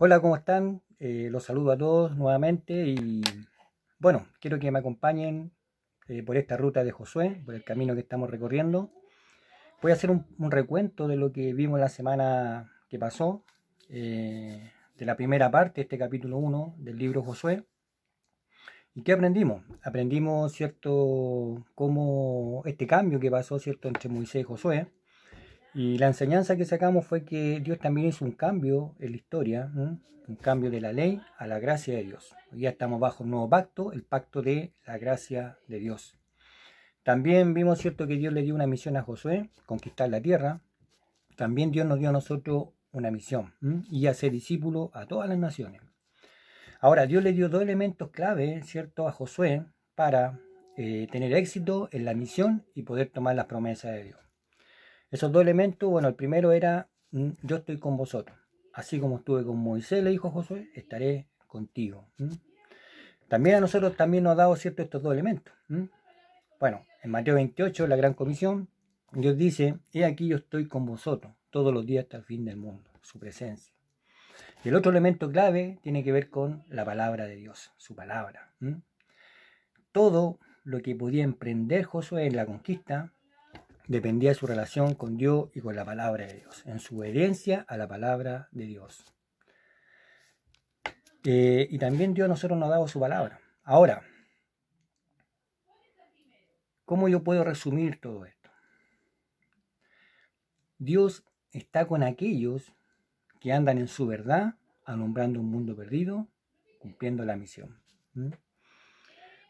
Hola, ¿cómo están? Eh, los saludo a todos nuevamente y bueno, quiero que me acompañen eh, por esta ruta de Josué, por el camino que estamos recorriendo. Voy a hacer un, recuento de lo que vimos la semana que pasó, eh, de la primera parte, este capítulo 1 del libro Josué. ¿Y qué aprendimos? Aprendimos, ¿cierto?, cómo este cambio que pasó, ¿cierto?, entre Moisés y Josué, y la enseñanza que sacamos fue que Dios también hizo un cambio en la historia, un cambio de la ley a la gracia de Dios. ya estamos bajo un nuevo pacto, el pacto de la gracia de Dios. También vimos, cierto, que Dios le dio una misión a Josué, conquistar la tierra. También Dios nos dio a nosotros una misión y hacer discípulo a todas las naciones. Ahora, Dios le dio dos elementos clave, cierto, a Josué para eh, tener éxito en la misión y poder tomar las promesas de Dios. Esos dos elementos, bueno, el primero era mm, yo estoy con vosotros. Así como estuve con Moisés, le dijo Josué, estaré contigo. También a nosotros también nos ha dado cierto estos dos elementos. Bueno, en Mateo 28, la gran comisión, Dios dice, he aquí yo estoy con vosotros todos los días hasta el fin del mundo, su presencia. Y el otro elemento clave tiene que ver con la palabra de Dios, su palabra. Todo lo que podía emprender Josué en la conquista dependía de su relación con Dios y con la palabra de Dios, en su obediencia a la palabra de Dios. Eh, y también Dios nosotros nos ha dado su palabra. Ahora, ¿cómo yo puedo resumir todo esto? Dios está con aquellos que andan en su verdad, alumbrando un mundo perdido, cumpliendo la misión.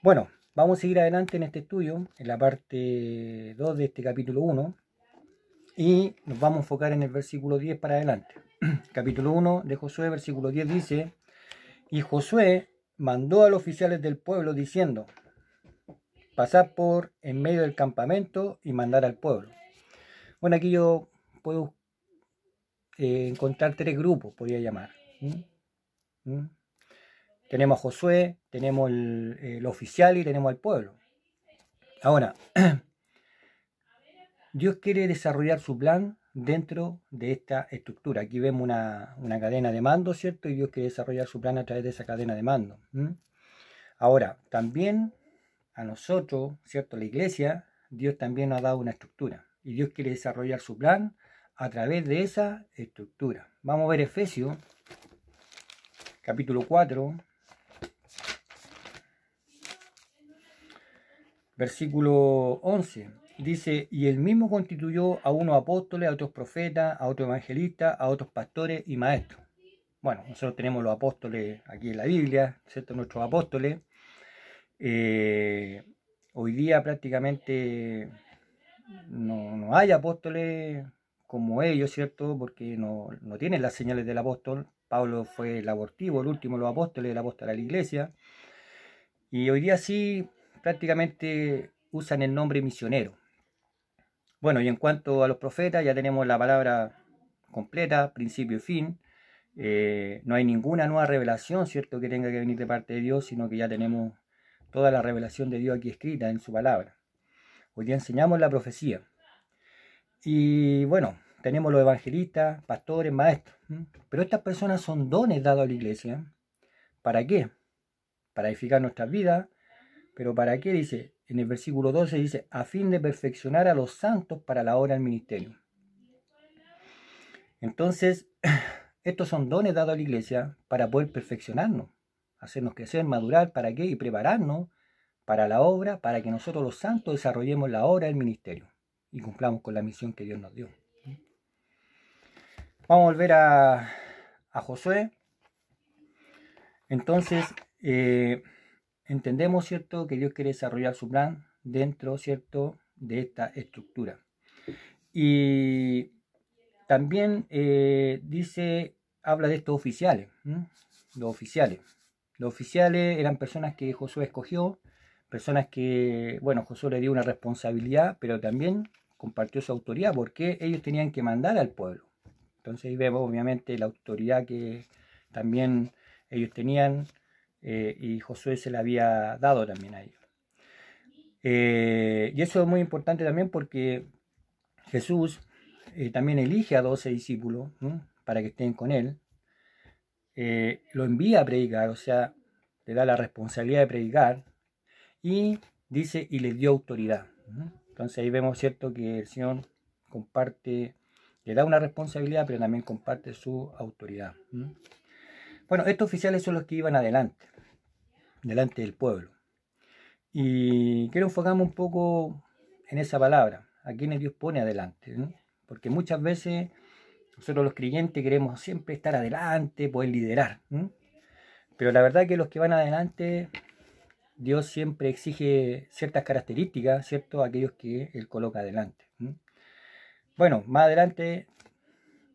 Bueno, Vamos a seguir adelante en este estudio, en la parte 2 de este capítulo 1, y nos vamos a enfocar en el versículo 10 para adelante. capítulo 1 de Josué, versículo 10 dice, y Josué mandó a los oficiales del pueblo diciendo, pasad por en medio del campamento y mandar al pueblo. Bueno, aquí yo puedo eh, encontrar tres grupos, podría llamar. ¿Mm? ¿Mm? Tenemos a Josué, tenemos el, oficial y tenemos al pueblo. Ahora, Dios quiere desarrollar su plan dentro de esta estructura. Aquí vemos una, cadena de mando, ¿cierto? Y Dios quiere desarrollar su plan a través de esa cadena de mando. Ahora, también a nosotros, ¿cierto? La iglesia, Dios también nos ha dado una estructura. Y Dios quiere desarrollar su plan a través de esa estructura. Vamos a ver Efesios, capítulo 4, versículo 11. Dice, y el mismo constituyó a unos apóstoles, a otros profetas, a otros evangelistas, a otros pastores y maestros. Bueno, nosotros tenemos los apóstoles aquí en la Biblia, ¿cierto? Nuestros apóstoles. Eh, hoy día prácticamente no, hay apóstoles como ellos, ¿cierto? Porque no, no tienen las señales del apóstol. Pablo fue el abortivo, el último de los apóstoles, el apóstol a la iglesia. Y hoy día sí prácticamente usan el nombre misionero. Bueno, y en cuanto a los profetas, ya tenemos la palabra completa, principio y fin. Eh, no hay ninguna nueva revelación, ¿cierto?, que tenga que venir de parte de Dios, sino que ya tenemos toda la revelación de Dios aquí escrita en su palabra. Hoy día enseñamos la profecía. Y bueno, tenemos los evangelistas, pastores, maestros. Pero estas personas son dones dados a la iglesia. ¿Para qué? Para edificar nuestras vidas, pero ¿para qué? Dice, en el versículo 12 dice, a fin de perfeccionar a los santos para la obra del ministerio. Entonces, estos son dones dados a la iglesia para poder perfeccionarnos, hacernos crecer, madurar, ¿para qué? Y prepararnos para la obra, para que nosotros los santos desarrollemos la obra del ministerio y cumplamos con la misión que Dios nos dio. Vamos a volver a, a Josué. Entonces, eh, entendemos, ¿cierto?, que Dios quiere desarrollar su plan dentro, ¿cierto?, de esta estructura. Y también eh, dice, habla de estos oficiales, los oficiales. Los oficiales eran personas que Josué escogió, personas que, bueno, Josué le dio una responsabilidad, pero también compartió su autoridad porque ellos tenían que mandar al pueblo. Entonces ahí vemos obviamente la autoridad que también ellos tenían eh, y Josué se la había dado también a ellos. Eh, y eso es muy importante también porque Jesús eh, también elige a 12 discípulos para que estén con él, lo envía a predicar, o sea, le da la responsabilidad de predicar y dice y le dio autoridad. Entonces ahí vemos, ¿cierto?, que el Señor comparte, le da una responsabilidad, pero también comparte su autoridad. Bueno, estos oficiales son los que iban adelante, delante del pueblo. Y quiero enfocarme un poco en esa palabra, a quienes Dios pone adelante. Porque muchas veces nosotros los creyentes queremos siempre estar adelante, poder liderar. Pero la verdad es que los que van adelante, Dios siempre exige ciertas características, ¿cierto? Aquellos que Él coloca adelante. Bueno, más adelante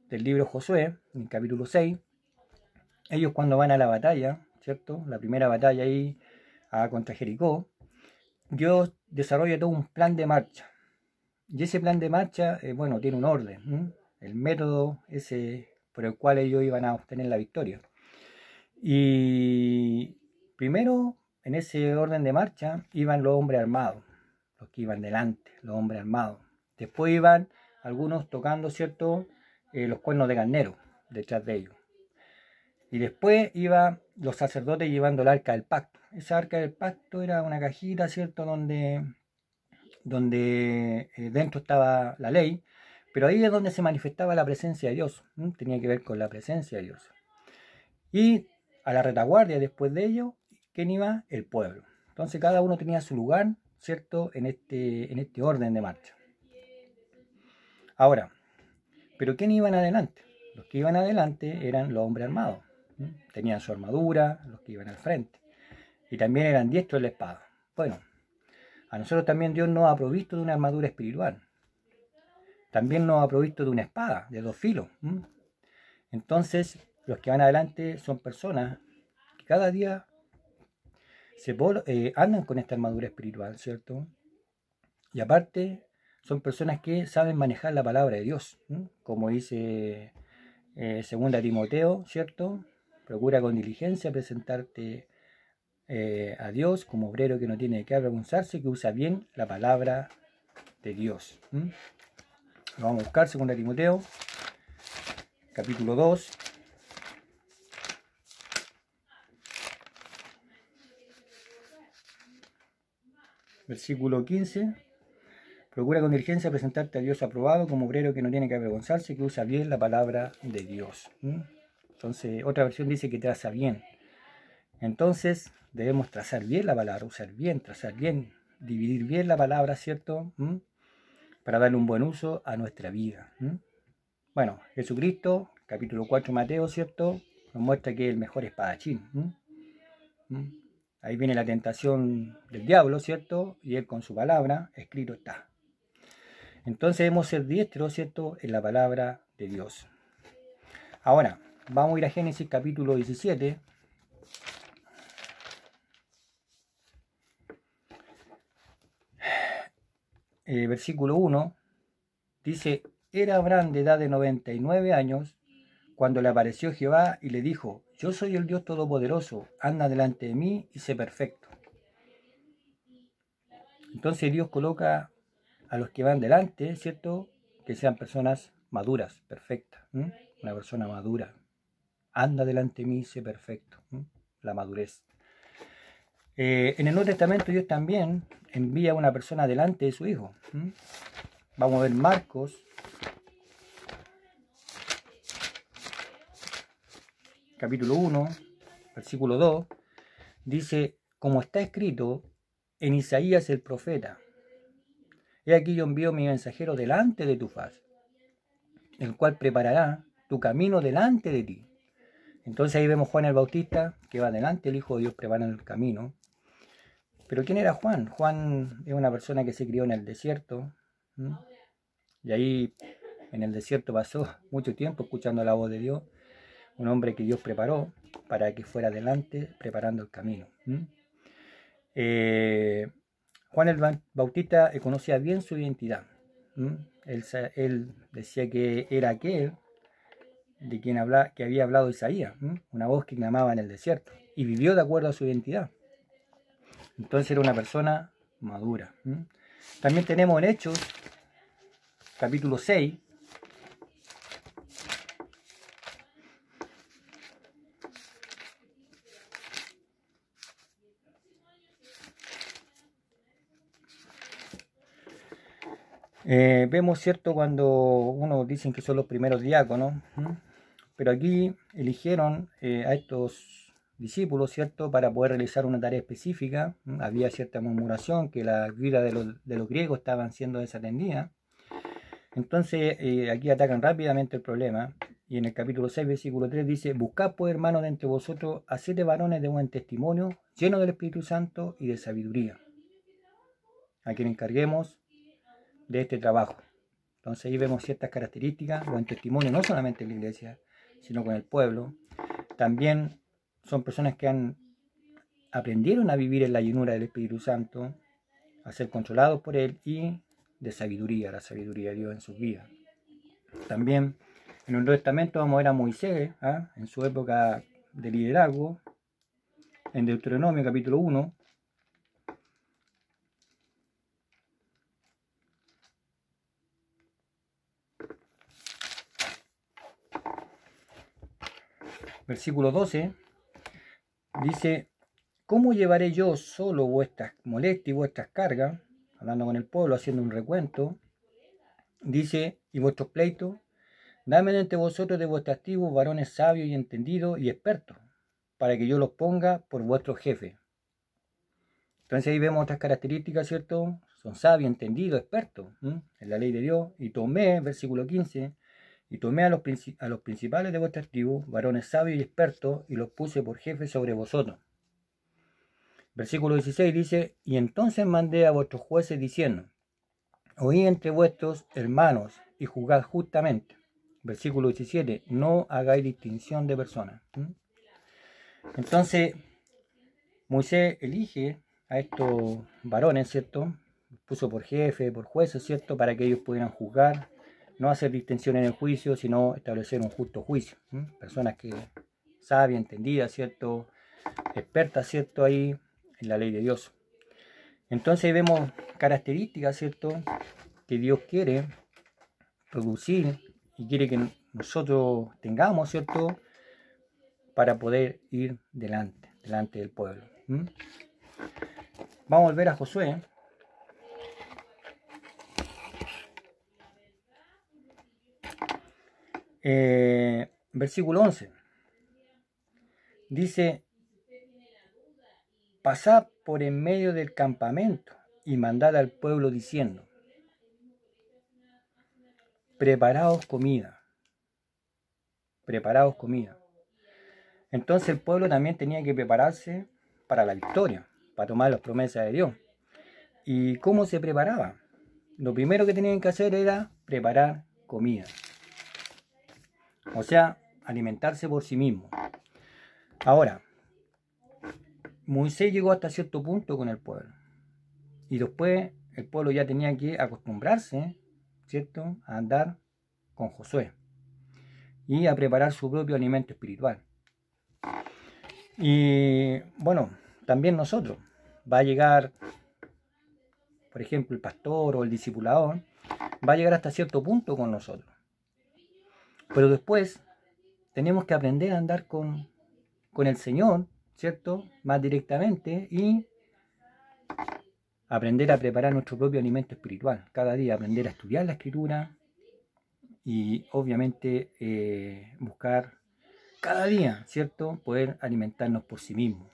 del libro Josué, en el capítulo 6, ellos cuando van a la batalla, ¿cierto? La primera batalla ahí a, contra Jericó, yo desarrolla todo un plan de marcha. Y ese plan de marcha, eh, bueno, tiene un orden, el método ese por el cual ellos iban a obtener la victoria. Y primero, en ese orden de marcha, iban los hombres armados, los que iban delante, los hombres armados. Después iban algunos tocando, ¿cierto?, eh, los cuernos de carnero detrás de ellos. Y después iba los sacerdotes llevando el arca del pacto. Esa arca del pacto era una cajita, ¿cierto? Donde, donde eh, dentro estaba la ley, pero ahí es donde se manifestaba la presencia de Dios. Tenía que ver con la presencia de Dios. Y a la retaguardia después de ello, ¿quién iba? El pueblo. Entonces cada uno tenía su lugar, ¿cierto? En este, en este orden de marcha. Ahora, ¿pero quién iban adelante? Los que iban adelante eran los hombres armados. Tenían su armadura, los que iban al frente. Y también eran diestros de la espada. Bueno, a nosotros también Dios nos ha provisto de una armadura espiritual. También nos ha provisto de una espada, de dos filos. Entonces, los que van adelante son personas que cada día se eh, andan con esta armadura espiritual, ¿cierto? Y aparte, son personas que saben manejar la palabra de Dios, como dice eh, Segunda Timoteo, ¿cierto? Procura con diligencia presentarte eh, a Dios como obrero que no tiene que avergonzarse, que usa bien la palabra de Dios. vamos a buscar, según Timoteo, capítulo 2. Versículo 15. Procura con diligencia presentarte a Dios aprobado como obrero que no tiene que avergonzarse, que usa bien la palabra de Dios. Entonces, otra versión dice que traza bien. Entonces, debemos trazar bien la palabra, usar bien, trazar bien, dividir bien la palabra, ¿cierto? ¿Mm? Para darle un buen uso a nuestra vida. ¿Mm? Bueno, Jesucristo, capítulo 4 Mateo, ¿cierto? Nos muestra que es el mejor espadachín. ¿Mm? Ahí viene la tentación del diablo, ¿cierto? Y él con su palabra, escrito está. Entonces debemos ser diestros, ¿cierto? En la palabra de Dios. Ahora, Vamos a ir a Génesis capítulo 17. Eh, versículo 1. Dice, era Abraham de edad de 99 años cuando le apareció Jehová y le dijo, yo soy el Dios Todopoderoso, anda delante de mí y sé perfecto. Entonces Dios coloca a los que van delante, ¿cierto? Que sean personas maduras, perfectas. Una persona madura, anda delante de mí, sé perfecto. La madurez. Eh, en el Nuevo Testamento Dios también envía a una persona delante de su hijo. Vamos a ver Marcos, capítulo 1, versículo 2, dice, como está escrito en Isaías el profeta, he aquí yo envío mi mensajero delante de tu faz, el cual preparará tu camino delante de ti. Entonces ahí vemos Juan el Bautista que va adelante, el Hijo de Dios prepara el camino. Pero ¿quién era Juan? Juan es una persona que se crió en el desierto. Y ahí en el desierto pasó mucho tiempo escuchando la voz de Dios. Un hombre que Dios preparó para que fuera adelante preparando el camino. Eh, Juan el Bautista conocía bien su identidad. Él, él decía que era aquel de quien habla, que había hablado Isaías, una voz que clamaba en el desierto, y vivió de acuerdo a su identidad. Entonces era una persona madura. También tenemos en Hechos, capítulo 6, eh, vemos, ¿cierto?, cuando uno dicen que son los primeros diáconos, pero aquí eligieron eh, a estos discípulos, ¿cierto?, para poder realizar una tarea específica. Mm, había cierta murmuración que la vida de los, griegos estaban siendo desatendida. Entonces, eh, aquí atacan rápidamente el problema. Y en el capítulo 6, versículo 3 dice, Buscad pues, hermanos, de entre vosotros a siete varones de buen testimonio, llenos del Espíritu Santo y de sabiduría, a quien encarguemos de este trabajo. Entonces ahí vemos ciertas características, buen testimonio, no solamente en la iglesia, sino con el pueblo. También son personas que han aprendieron a vivir en la llenura del Espíritu Santo, a ser controlados por Él y de sabiduría, la sabiduría de Dios en sus vidas. También en el Nuevo Testamento vamos a ver a Moisés, ¿ah? en su época de liderazgo, en Deuteronomio capítulo 1, versículo 12, dice, ¿cómo llevaré yo solo vuestras molestias y vuestras cargas? Hablando con el pueblo, haciendo un recuento. Dice, ¿y vuestros pleitos? Dame entre vosotros de vuestros activos varones sabios y entendidos y expertos, para que yo los ponga por vuestro jefe. Entonces ahí vemos otras características, ¿cierto? Son sabios, entendidos, expertos en la ley de Dios. Y tomé, versículo 15, y tomé a los, principales de vuestra tribu, varones sabios y expertos, y los puse por jefes sobre vosotros. Versículo 16 dice, y entonces mandé a vuestros jueces diciendo, oí entre vuestros hermanos y juzgad justamente. Versículo 17, no hagáis distinción de personas. Entonces, Moisés elige a estos varones, ¿cierto? Puso por jefe, por jueces, ¿cierto? Para que ellos pudieran juzgar no hacer distensión en el juicio, sino establecer un justo juicio. Personas que saben, entendidas, ¿cierto? Expertas, ¿cierto? Ahí en la ley de Dios. Entonces vemos características, ¿cierto? Que Dios quiere producir y quiere que nosotros tengamos, ¿cierto? Para poder ir delante, delante del pueblo. Vamos a volver a Josué. Eh, versículo 11. Dice, pasad por en medio del campamento y mandad al pueblo diciendo, preparaos comida, preparaos comida. Entonces el pueblo también tenía que prepararse para la victoria, para tomar las promesas de Dios. ¿Y cómo se preparaba? Lo primero que tenían que hacer era preparar comida. O sea, alimentarse por sí mismo. Ahora, Moisés llegó hasta cierto punto con el pueblo. Y después el pueblo ya tenía que acostumbrarse, ¿cierto?, a andar con Josué y a preparar su propio alimento espiritual. Y bueno, también nosotros. Va a llegar, por ejemplo, el pastor o el discipulador, va a llegar hasta cierto punto con nosotros. Pero después tenemos que aprender a andar con, el Señor, ¿cierto? Más directamente y aprender a preparar nuestro propio alimento espiritual. Cada día aprender a estudiar la escritura y obviamente eh, buscar cada día, ¿cierto? Poder alimentarnos por sí mismos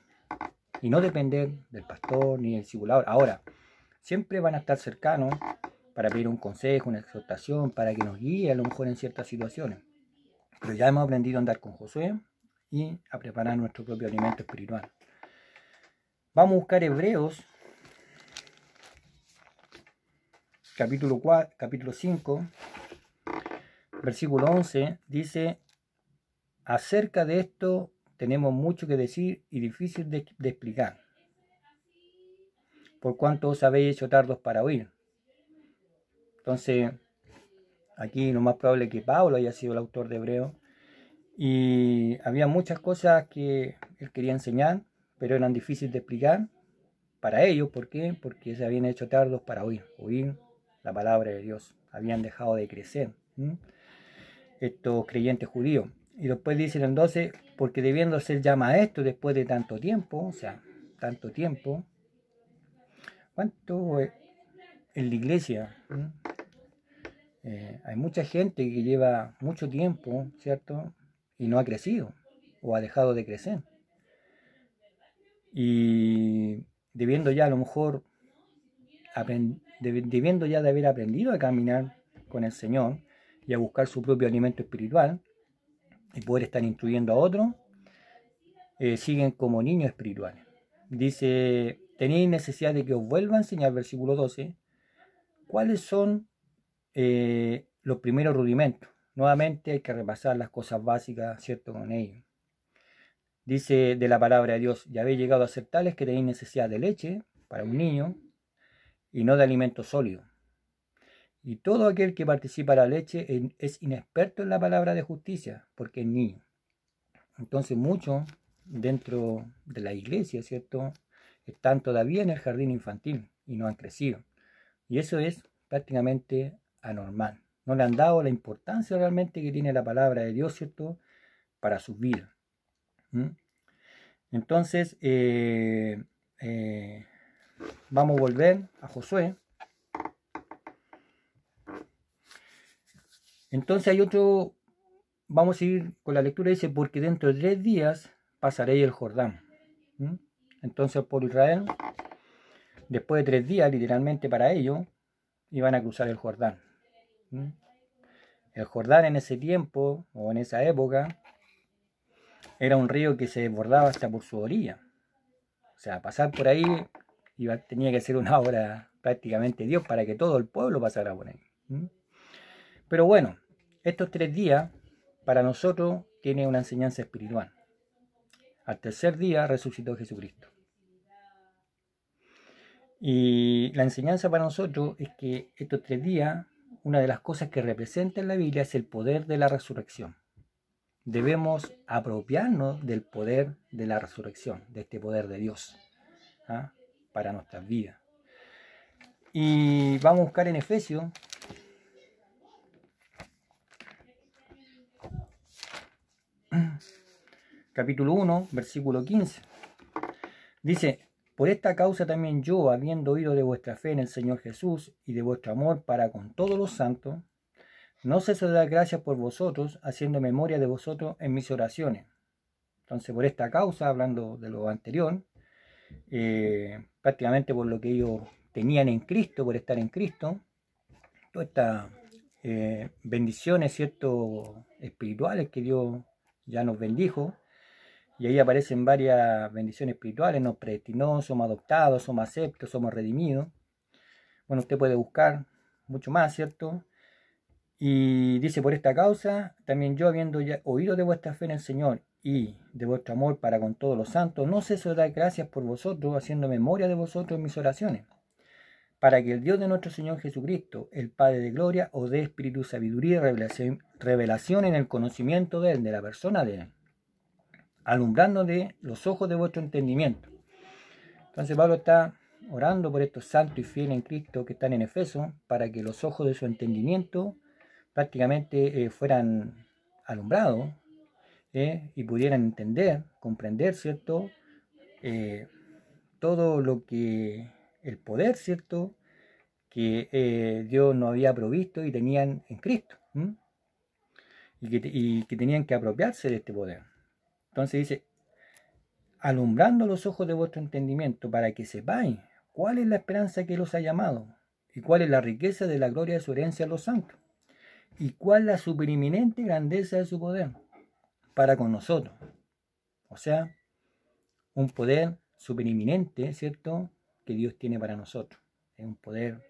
y no depender del pastor ni del circulador. Ahora, siempre van a estar cercanos para pedir un consejo, una exhortación, para que nos guíe a lo mejor en ciertas situaciones. Pero ya hemos aprendido a andar con Josué y a preparar nuestro propio alimento espiritual. Vamos a buscar Hebreos, capítulo, 4, capítulo 5, versículo 11, dice, acerca de esto tenemos mucho que decir y difícil de, de explicar, por cuanto os habéis hecho tardos para oír entonces, aquí lo más probable es que Pablo haya sido el autor de Hebreo. Y había muchas cosas que él quería enseñar, pero eran difíciles de explicar para ellos. ¿Por qué? Porque se habían hecho tardos para oír, oír la palabra de Dios. Habían dejado de crecer estos creyentes judíos. Y después dicen entonces, porque debiendo ser ya maestro después de tanto tiempo, o sea, tanto tiempo, ¿cuánto en la iglesia? ¿sí? Eh, hay mucha gente que lleva mucho tiempo, ¿cierto? Y no ha crecido o ha dejado de crecer. Y debiendo ya a lo mejor, debiendo ya de haber aprendido a caminar con el Señor y a buscar su propio alimento espiritual y poder estar instruyendo a otros, eh, siguen como niños espirituales. Dice, tenéis necesidad de que os vuelva a enseñar, versículo 12, cuáles son eh, los primeros rudimentos. Nuevamente hay que repasar las cosas básicas, ¿cierto? Con ellos. Dice de la palabra de Dios, ya habéis llegado a ser tales que tenéis necesidad de leche para un niño y no de alimento sólido. Y todo aquel que participa de la leche es inexperto en la palabra de justicia, porque es niño. Entonces muchos dentro de la iglesia, ¿cierto? Están todavía en el jardín infantil y no han crecido. Y eso es prácticamente anormal. No le han dado la importancia realmente que tiene la palabra de Dios, ¿cierto? Para su vida. Entonces, eh, eh, vamos a volver a Josué. Entonces hay otro, vamos a ir con la lectura, dice, porque dentro de tres días pasaré el Jordán. Entonces por Israel, después de tres días, literalmente para ello, iban a cruzar el Jordán. El Jordán en ese tiempo o en esa época era un río que se desbordaba hasta por su orilla. O sea, pasar por ahí iba, tenía que ser una obra prácticamente Dios para que todo el pueblo pasara por ahí. Pero bueno, estos tres días para nosotros tiene una enseñanza espiritual. Al tercer día resucitó Jesucristo. Y la enseñanza para nosotros es que estos tres días una de las cosas que representa en la Biblia es el poder de la resurrección. Debemos apropiarnos del poder de la resurrección, de este poder de Dios, ¿ah? para nuestras vidas. Y vamos a buscar en Efesios. Capítulo 1, versículo 15. Dice, por esta causa también yo, habiendo oído de vuestra fe en el Señor Jesús y de vuestro amor para con todos los santos, no ceso de dar gracias por vosotros, haciendo memoria de vosotros en mis oraciones. Entonces, por esta causa, hablando de lo anterior, eh, prácticamente por lo que ellos tenían en Cristo, por estar en Cristo, todas estas eh, bendiciones, cierto espirituales que Dios ya nos bendijo, y ahí aparecen varias bendiciones espirituales, nos predestinó, somos adoptados, somos aceptos, somos redimidos. Bueno, usted puede buscar mucho más, ¿cierto? Y dice, por esta causa, también yo habiendo ya oído de vuestra fe en el Señor y de vuestro amor para con todos los santos, no ceso de dar gracias por vosotros, haciendo memoria de vosotros en mis oraciones, para que el Dios de nuestro Señor Jesucristo, el Padre de Gloria, os dé espíritu, sabiduría y revelación, en el conocimiento de Él, de la persona de Él de los ojos de vuestro entendimiento. Entonces Pablo está orando por estos santos y fieles en Cristo que están en Efeso, para que los ojos de su entendimiento prácticamente eh, fueran alumbrados eh, y pudieran entender, comprender, ¿cierto? Eh, todo lo que el poder, ¿cierto? Que Dios no había provisto y tenían en Cristo. y que tenían que apropiarse de este poder. Entonces dice, alumbrando los ojos de vuestro entendimiento para que sepáis cuál es la esperanza que los ha llamado y cuál es la riqueza de la gloria de su herencia a los santos y cuál la superiminente grandeza de su poder para con nosotros. O sea, un poder superiminente ¿cierto? Que Dios tiene para nosotros. Es un poder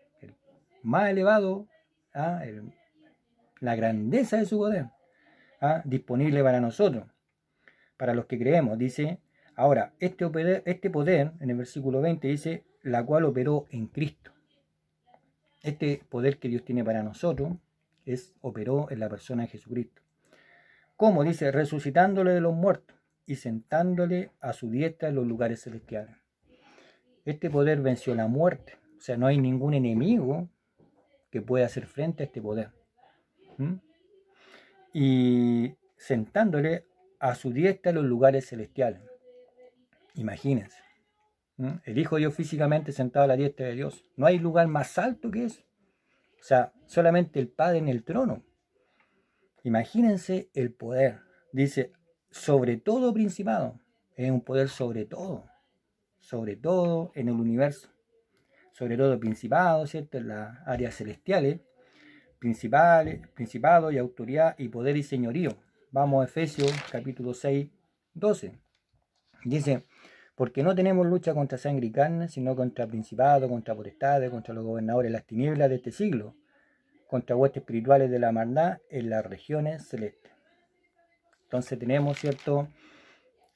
más elevado, ¿ah? la grandeza de su poder, ¿ah? disponible para nosotros para los que creemos. Dice, ahora, este, poder, este poder, en el versículo 20, dice, la cual operó en Cristo. Este poder que Dios tiene para nosotros es operó en la persona de Jesucristo. Como dice, resucitándole de los muertos y sentándole a su diestra en los lugares celestiales. Este poder venció la muerte. O sea, no hay ningún enemigo que pueda hacer frente a este poder. ¿Mm? Y sentándole a su diestra los lugares celestiales. Imagínense. El Hijo de Dios físicamente sentado a la diestra de Dios. No hay lugar más alto que eso. O sea, solamente el Padre en el trono. Imagínense el poder. Dice, sobre todo principado. Es un poder sobre todo. Sobre todo en el universo. Sobre todo principado, ¿cierto? En las áreas celestiales. Principales, principado y autoridad y poder y señorío. Vamos a Efesios capítulo 6, 12. Dice, porque no tenemos lucha contra sangre y carne, sino contra principados, contra potestades, contra los gobernadores de las tinieblas de este siglo, contra huestes espirituales de la maldad en las regiones celestes. Entonces tenemos, ¿cierto?,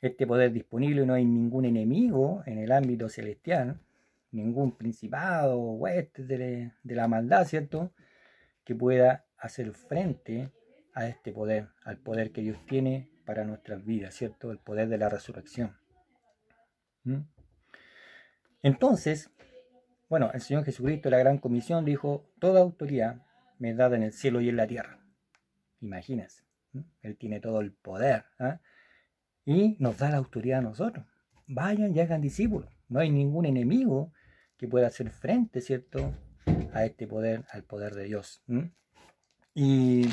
este poder disponible, no hay ningún enemigo en el ámbito celestial, ningún principado, hueste de, de la maldad, ¿cierto?, que pueda hacer frente a este poder, al poder que Dios tiene para nuestras vidas, ¿cierto? El poder de la resurrección. ¿Mm? Entonces, bueno, el Señor Jesucristo, la gran comisión, dijo, toda autoridad me es dada en el cielo y en la tierra. Imagínense, ¿Mm? Él tiene todo el poder ¿ah? y nos da la autoridad a nosotros. Vayan y hagan discípulos. No hay ningún enemigo que pueda hacer frente, ¿cierto? A este poder, al poder de Dios. ¿Mm? Y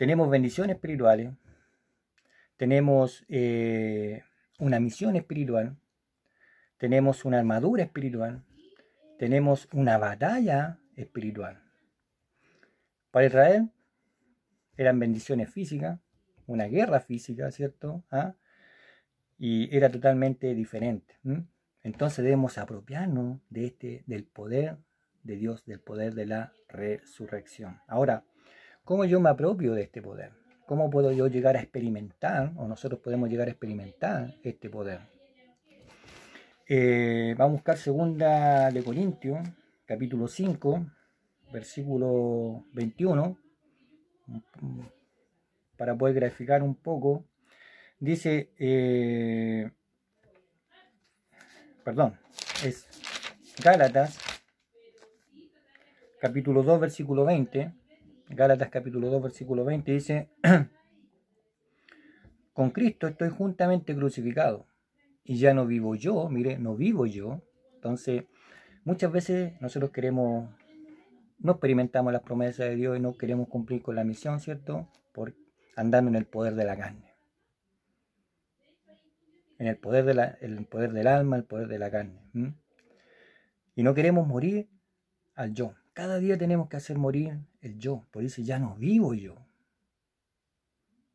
tenemos bendiciones espirituales, tenemos eh, una misión espiritual, tenemos una armadura espiritual, tenemos una batalla espiritual. Para Israel eran bendiciones físicas, una guerra física, ¿cierto? ¿Ah? Y era totalmente diferente. Entonces debemos apropiarnos de este, del poder de Dios, del poder de la resurrección. Ahora, ¿Cómo yo me apropio de este poder? ¿Cómo puedo yo llegar a experimentar, o nosotros podemos llegar a experimentar este poder? Eh, vamos a buscar 2 de Corintios, capítulo 5, versículo 21, para poder graficar un poco. Dice, eh, perdón, es Gálatas, capítulo 2, versículo 20 Gálatas capítulo 2, versículo 20 dice, con Cristo estoy juntamente crucificado y ya no vivo yo, mire, no vivo yo. Entonces, muchas veces nosotros queremos, no experimentamos las promesas de Dios y no queremos cumplir con la misión, ¿cierto? Por andando en el poder de la carne. En el poder, de el poder del alma, el poder de la carne. Y no queremos morir al yo. Cada día tenemos que hacer morir el yo. Por eso ya no vivo yo.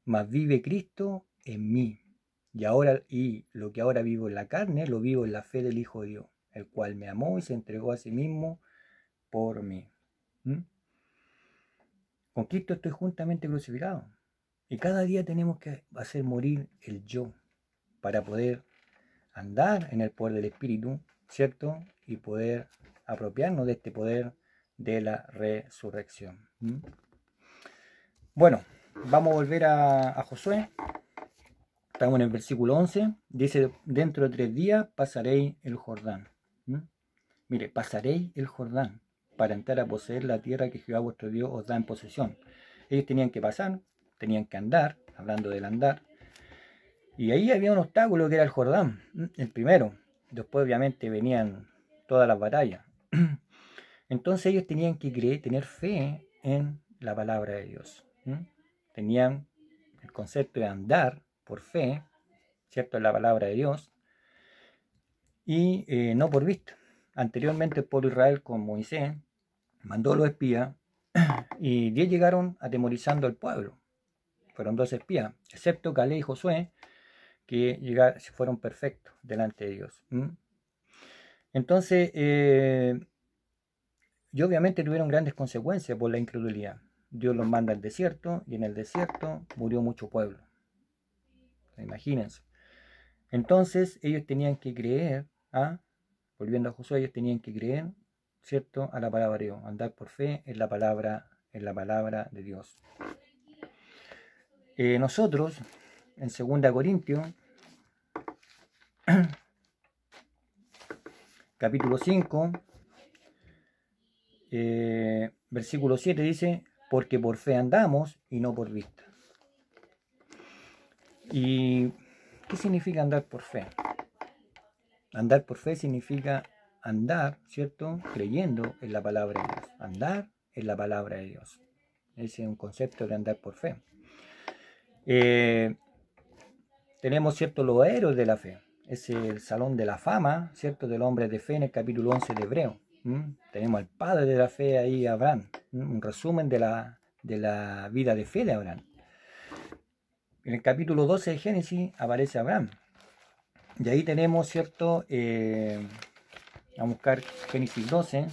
Mas vive Cristo en mí. Y ahora, y lo que ahora vivo en la carne, lo vivo en la fe del Hijo de Dios, el cual me amó y se entregó a sí mismo por mí. ¿Mm? Con Cristo estoy juntamente crucificado. Y cada día tenemos que hacer morir el yo para poder andar en el poder del Espíritu, ¿cierto? Y poder apropiarnos de este poder de la resurrección. Bueno, vamos a volver a, Josué. Estamos en el versículo 11. Dice, dentro de tres días pasaréis el Jordán. Mire, pasaréis el Jordán para entrar a poseer la tierra que Jehová vuestro Dios os da en posesión. Ellos tenían que pasar, tenían que andar, hablando del andar. Y ahí había un obstáculo que era el Jordán, el primero. Después obviamente venían todas las batallas. Entonces ellos tenían que creer, tener fe en la palabra de Dios. Tenían el concepto de andar por fe, ¿cierto? En la palabra de Dios y eh, no por visto. Anteriormente el pueblo de Israel con Moisés mandó los espías y diez llegaron atemorizando al pueblo. Fueron dos espías, excepto Calé y Josué, que llegaron, fueron perfectos delante de Dios. Entonces, eh, y obviamente tuvieron grandes consecuencias por la incredulidad. Dios los manda al desierto y en el desierto murió mucho pueblo. Imagínense. Entonces ellos tenían que creer, ¿ah? volviendo a Josué, ellos tenían que creer, ¿cierto?, a la palabra de Dios, andar por fe es la palabra, la palabra de Dios. Eh, nosotros, en 2 Corintios, capítulo 5, eh, versículo 7 dice, porque por fe andamos y no por vista. ¿Y qué significa andar por fe? Andar por fe significa andar, ¿cierto? Creyendo en la palabra de Dios. Andar en la palabra de Dios. Ese es un concepto de andar por fe. Eh, tenemos, ¿cierto?, los héroes de la fe. Es el salón de la fama, ¿cierto?, del hombre de fe en el capítulo 11 de Hebreo. Tenemos al padre de la fe ahí, Abraham. Un resumen de la, de la vida de fe de Abraham. En el capítulo 12 de Génesis aparece Abraham. Y ahí tenemos, ¿cierto? Eh, vamos a buscar Génesis 12.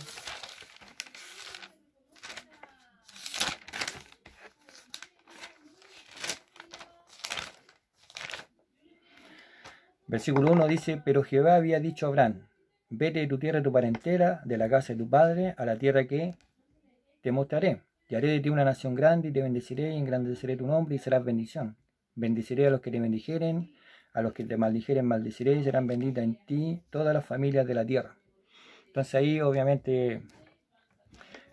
Versículo 1 dice, pero Jehová había dicho a Abraham, Vete de tu tierra y tu parentela, de la casa de tu padre, a la tierra que te mostraré. Y haré de ti una nación grande y te bendeciré y engrandeceré tu nombre y serás bendición. Bendeciré a los que te bendijeren, a los que te maldijeren maldeciré y serán benditas en ti todas las familias de la tierra. Entonces ahí obviamente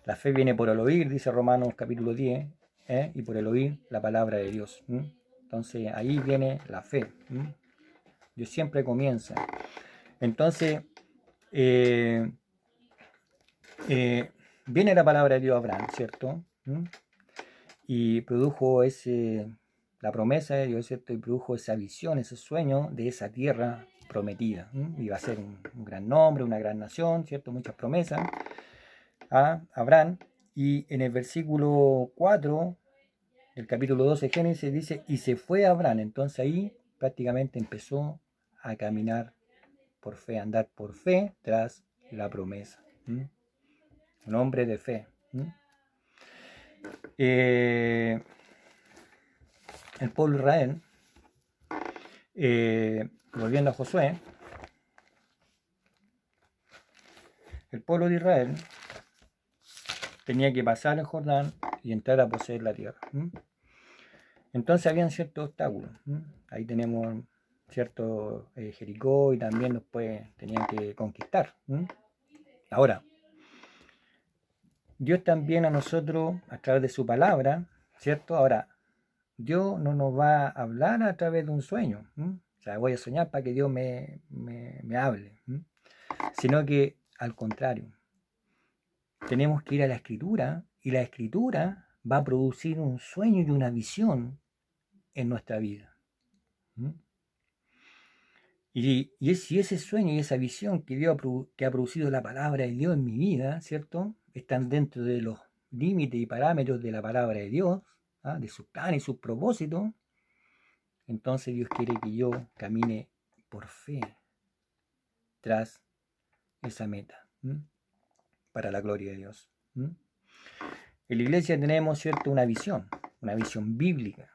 la fe viene por el oír, dice Romanos capítulo 10, ¿eh? y por el oír la palabra de Dios. Entonces ahí viene la fe. Dios siempre comienza. Entonces eh, eh, viene la palabra de Dios a Abraham, ¿cierto? ¿Mm? Y produjo ese, la promesa de Dios, ¿cierto? Y produjo esa visión, ese sueño de esa tierra prometida. Iba ¿Mm? a ser un, gran nombre, una gran nación, ¿cierto? Muchas promesas a Abraham. Y en el versículo 4 El capítulo 12 de Génesis dice, y se fue Abraham. Entonces ahí prácticamente empezó a caminar por fe, andar por fe tras la promesa. Un hombre de fe. Eh, el pueblo Israel, eh, volviendo a Josué, el pueblo de Israel tenía que pasar el Jordán y entrar a poseer la tierra. Entonces habían ciertos obstáculos. Ahí tenemos ¿cierto? Eh, Jericó y también pues, tenían que conquistar. Ahora, Dios también a nosotros, a través de su palabra, ¿cierto? Ahora, Dios no nos va a hablar a través de un sueño. O sea, voy a soñar para que Dios me, me, hable. Sino que, al contrario, tenemos que ir a la escritura y la escritura va a producir un sueño y una visión en nuestra vida. Y, si ese sueño y esa visión que, ha que ha producido la palabra de Dios en mi vida, ¿cierto? Están dentro de los límites y parámetros de la palabra de Dios, ¿ah? de su plan y su propósito. Entonces Dios quiere que yo camine por fe tras esa meta para la gloria de Dios. En la iglesia tenemos, ¿cierto?, una visión, una visión bíblica,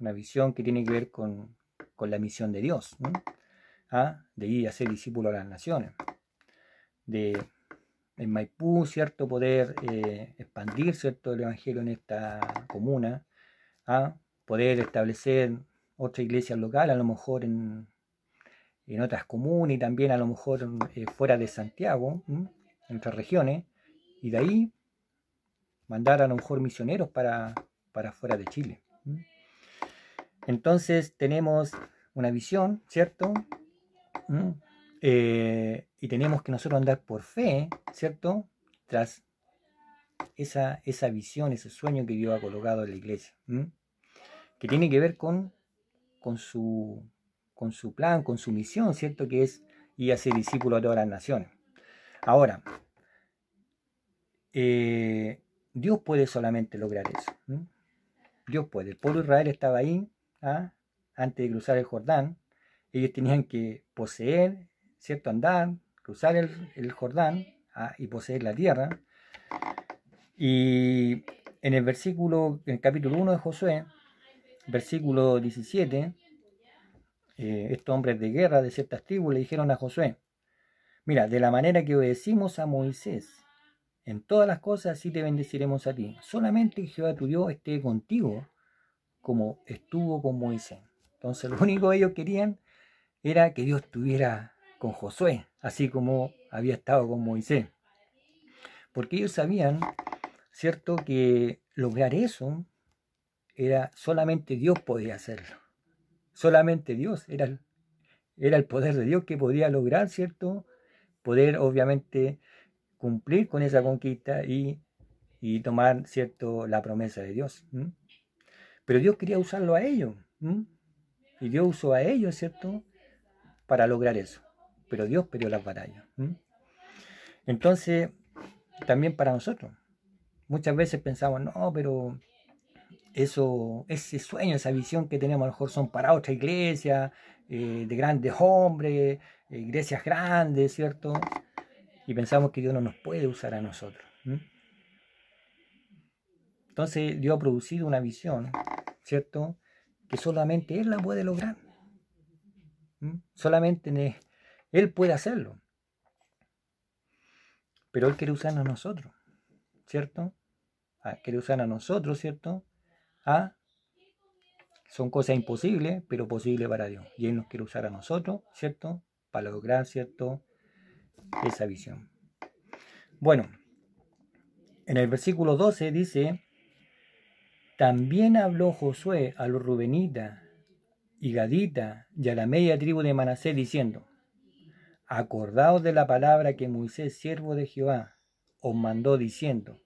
una visión que tiene que ver con con la misión de Dios, ¿Ah? de ir a ser discípulo a las naciones, de en Maipú, ¿cierto? Poder eh, expandir, ¿cierto?, el Evangelio en esta comuna, ¿ah? poder establecer otra iglesia local, a lo mejor en, otras comunas y también a lo mejor eh, fuera de Santiago, en otras regiones, y de ahí mandar a lo mejor misioneros para, para fuera de Chile. Entonces tenemos una visión, ¿cierto? Mm, eh, y tenemos que nosotros andar por fe, ¿cierto? Tras esa, esa visión, ese sueño que Dios ha colocado en la iglesia, que tiene que ver con, con, su, con su plan, con su misión, ¿cierto? Que es ir a ser discípulo a todas las naciones. Ahora, eh, Dios puede solamente lograr eso. Dios puede. El pueblo de Israel estaba ahí, ¿ah? antes de cruzar el Jordán. Ellos tenían que poseer, ¿cierto? Andar, cruzar el, Jordán ¿ah? y poseer la tierra. Y en el versículo, en el capítulo 1 de Josué, versículo 17, eh, estos hombres de guerra de ciertas tribus le dijeron a Josué, mira, de la manera que obedecimos a Moisés, en todas las cosas así te bendeciremos a ti. Solamente Jehová tu Dios esté contigo como estuvo con Moisés. Entonces lo único que ellos querían era que Dios estuviera con Josué, así como había estado con Moisés. Porque ellos sabían, ¿cierto?, que lograr eso era solamente Dios podía hacerlo. Solamente Dios era el, poder de Dios que podía lograr, ¿cierto? Poder obviamente cumplir con esa conquista y, tomar, ¿cierto?, la promesa de Dios. Pero Dios quería usarlo a ellos. Y Dios usó a ellos, ¿cierto? Para lograr eso. Pero Dios perdió las batallas. Entonces, también para nosotros. Muchas veces pensamos, no, pero eso, ese sueño, esa visión que tenemos a lo mejor son para otra iglesia, eh, de grandes hombres, eh, iglesias grandes, ¿cierto? Y pensamos que Dios no nos puede usar a nosotros. Entonces Dios ha producido una visión ¿cierto? Que solamente Él la puede lograr. Solamente Él puede hacerlo. Pero Él quiere usar a nosotros, ¿cierto? Ah, quiere usar a nosotros, ¿cierto? Ah, son cosas imposibles, pero posibles para Dios. Y Él nos quiere usar a nosotros, ¿cierto? Para lograr, ¿cierto? Esa visión. Bueno, en el versículo 12 dice, también habló Josué a los Rubenitas y Gadita y a la media tribu de Manasés diciendo, Acordaos de la palabra que Moisés, siervo de Jehová, os mandó diciendo,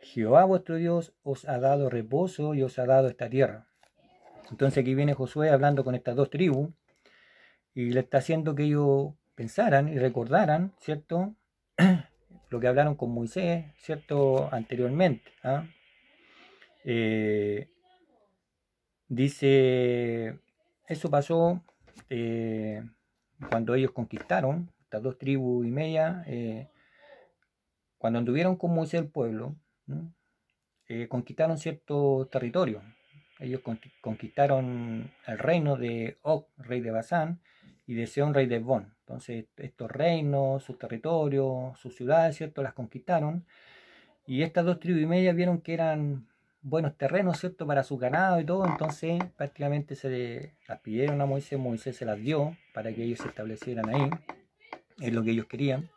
Jehová vuestro Dios os ha dado reposo y os ha dado esta tierra. Entonces aquí viene Josué hablando con estas dos tribus y le está haciendo que ellos pensaran y recordaran, ¿cierto? Lo que hablaron con Moisés, ¿cierto? Anteriormente. ¿ah? Eh, dice, eso pasó eh, cuando ellos conquistaron, estas dos tribus y media, eh, cuando anduvieron como Moisés el pueblo, conquistaron ciertos territorios. Ellos conquistaron el reino de Og, rey de Basán, y de Seón, rey de Bon. Entonces, estos reinos, sus territorios, sus ciudades, ¿cierto?, las conquistaron. Y estas dos tribus y media vieron que eran buenos terrenos, ¿cierto? Para su ganado y todo. Entonces prácticamente se las pidieron a Moisés, Moisés se las dio para que ellos se establecieran ahí. Es lo que ellos querían.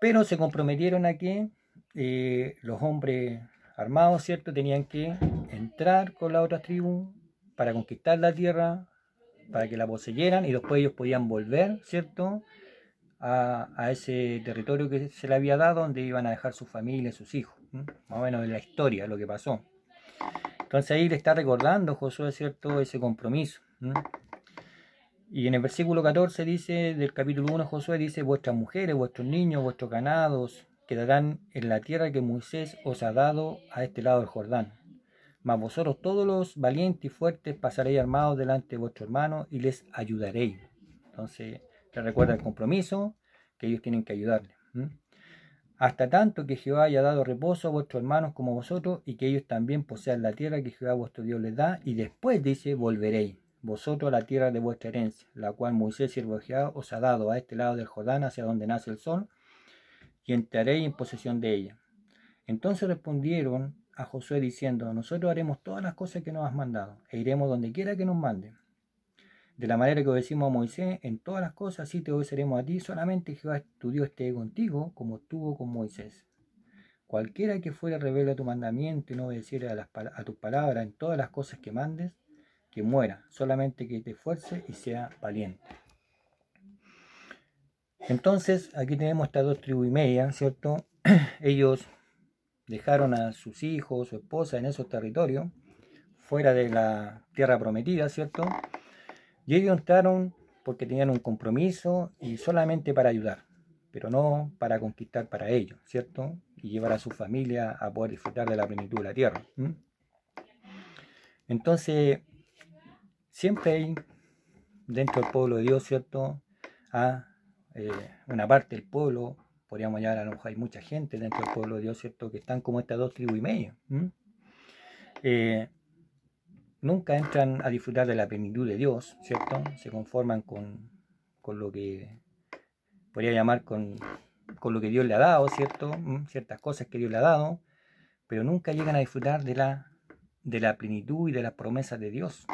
Pero se comprometieron a que eh, los hombres armados, ¿cierto? Tenían que entrar con la otra tribu para conquistar la tierra, para que la poseyeran y después ellos podían volver, ¿cierto? A, a, ese territorio que se le había dado, donde iban a dejar sus familias, sus hijos. ¿Mm? más o menos en la historia, lo que pasó. Entonces ahí le está recordando Josué, ¿cierto?, ese compromiso. ¿Mm? Y en el versículo 14 dice, del capítulo 1, Josué dice, vuestras mujeres, vuestros niños, vuestros ganados quedarán en la tierra que Moisés os ha dado a este lado del Jordán. Mas vosotros todos los valientes y fuertes pasaréis armados delante de vuestro hermano y les ayudaréis. Entonces, le recuerda el compromiso que ellos tienen que ayudarle. ¿Mm? hasta tanto que Jehová haya dado reposo a vuestros hermanos como vosotros, y que ellos también posean la tierra que Jehová vuestro Dios les da, y después dice, volveréis vosotros a la tierra de vuestra herencia, la cual Moisés, siervo de Jehová, os ha dado a este lado del Jordán, hacia donde nace el sol, y entraréis en posesión de ella. Entonces respondieron a Josué diciendo, nosotros haremos todas las cosas que nos has mandado, e iremos donde quiera que nos mande. De la manera que decimos a Moisés, en todas las cosas sí te obedeceremos a ti, solamente Jehová tu Dios esté contigo, como estuvo oh, con Moisés. Cualquiera que fuera rebelde a tu mandamiento y no obedeciera a, a tus palabras en todas las cosas que mandes, que muera, solamente que te esfuerce y sea valiente. Entonces, aquí tenemos estas dos tribus y media, ¿cierto? Ellos dejaron a sus hijos, su esposa en esos territorios, fuera de la tierra prometida, ¿cierto? Y ellos entraron porque tenían un compromiso y solamente para ayudar, pero no para conquistar para ellos, ¿cierto? Y llevar a su familia a poder disfrutar de la plenitud de la tierra. Entonces, siempre hay dentro del pueblo de Dios, ¿cierto? A eh, una parte del pueblo, podríamos llamar a lo mejor hay mucha gente dentro del pueblo de Dios, ¿cierto? Que están como estas dos tribus y media nunca entran a disfrutar de la plenitud de Dios, ¿cierto? Se conforman con, lo que podría llamar con, lo que Dios le ha dado, ¿cierto? Mm, ciertas cosas que Dios le ha dado, pero nunca llegan a disfrutar de la, de la plenitud y de las promesas de Dios,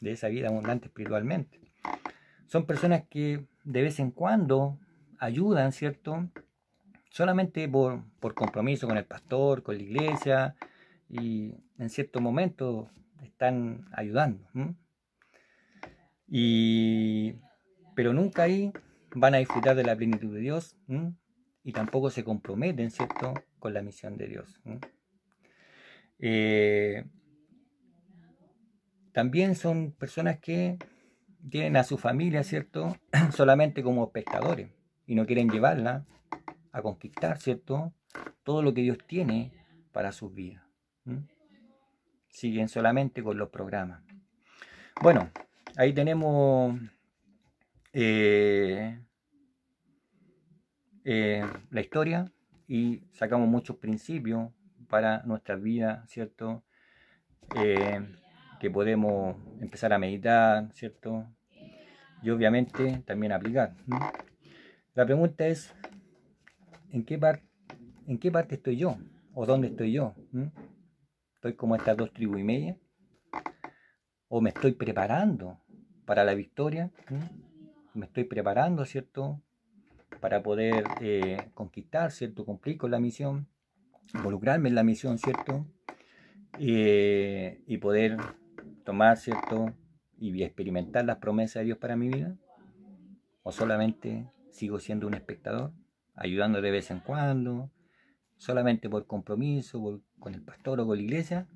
de esa vida abundante espiritualmente. Son personas que de vez en cuando ayudan, ¿cierto? Solamente por, por compromiso con el pastor, con la iglesia, y en cierto momento están ayudando. Y, pero nunca ahí van a disfrutar de la plenitud de Dios y tampoco se comprometen, ¿cierto?, con la misión de Dios. Eh, también son personas que tienen a su familia, ¿cierto?, solamente como pescadores y no quieren llevarla a conquistar, ¿cierto?, todo lo que Dios tiene para sus vidas siguen solamente con los programas. Bueno, ahí tenemos eh, eh, la historia y sacamos muchos principios para nuestra vida ¿cierto? Eh, que podemos empezar a meditar, ¿cierto? Y obviamente también aplicar. La pregunta es, ¿en qué, ¿en qué parte estoy yo? ¿O dónde estoy yo? ¿Mm? Estoy como estas dos tribus y media. O me estoy preparando para la victoria. Me estoy preparando, ¿cierto? Para poder eh, conquistar, ¿cierto? Cumplir con la misión. Involucrarme en la misión, ¿cierto? Eh, y poder tomar, ¿cierto? Y experimentar las promesas de Dios para mi vida. O solamente sigo siendo un espectador, ayudando de vez en cuando, solamente por compromiso, por con el pastor o con la iglesia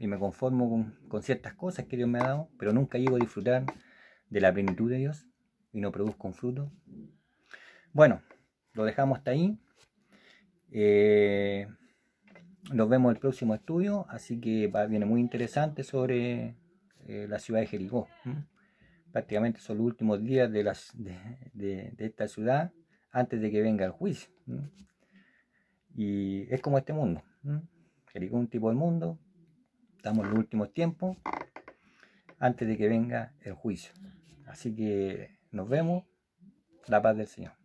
y me conformo con, ciertas cosas que Dios me ha dado, pero nunca llego a disfrutar de la plenitud de Dios y no produzco un fruto. Bueno, lo dejamos hasta ahí. Eh, nos vemos en el próximo estudio, así que viene muy interesante sobre eh, la ciudad de Jericó. Prácticamente son los últimos días de, esta ciudad antes de que venga el juicio. Y es como este mundo. ¿Mm? En ningún tipo de mundo, estamos en los últimos tiempos, antes de que venga el juicio. Así que nos vemos, la paz del Señor.